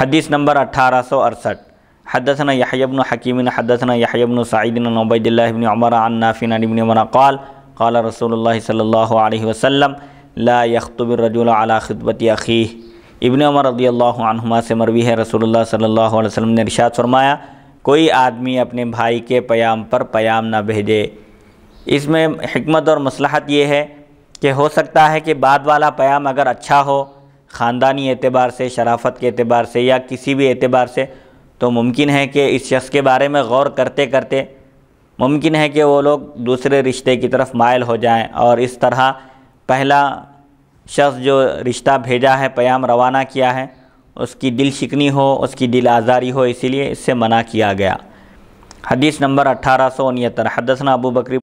حدیث نمبر اٹھارہ سو اڑسٹھ عمر عن نافع عن ابن عمر قال قال رسول اللہ صلی اللہ علیہ وسلم لا يخطب الرجل على خطبة عقیح ابن عمر رضی اللہ عنہما سے مروی ہے رسول اللہ صلی اللہ علیہ وسلم نے ارشاد فرمایا کوئی آدمی اپنے بھائی کے پیام پر پیام نہ بھیجے اس میں حکمت اور مصلحت یہ ہے کہ ہو سکتا ہے کہ بعد والا پیام اگر اچھا ہو خاندانی اعتبار سے شرافت کے اعتبار سے یا کسی بھی اعتبار سے تو ممکن ہے کہ اس شخص کے بارے میں غور کرتے کرتے ممکن ہے کہ وہ لوگ دوسرے رشتے کی طرف مائل ہو جائیں اور اس طرح پہلا شخص جو رشتہ بھیجا ہے پیام روانہ کیا ہے اس کی دل شکنی ہو اس کی دل آزاری ہو اسی لیے اس سے منع کیا گیا حدیث نمبر اٹھارہ سو انہتر حدثنا ابو بکری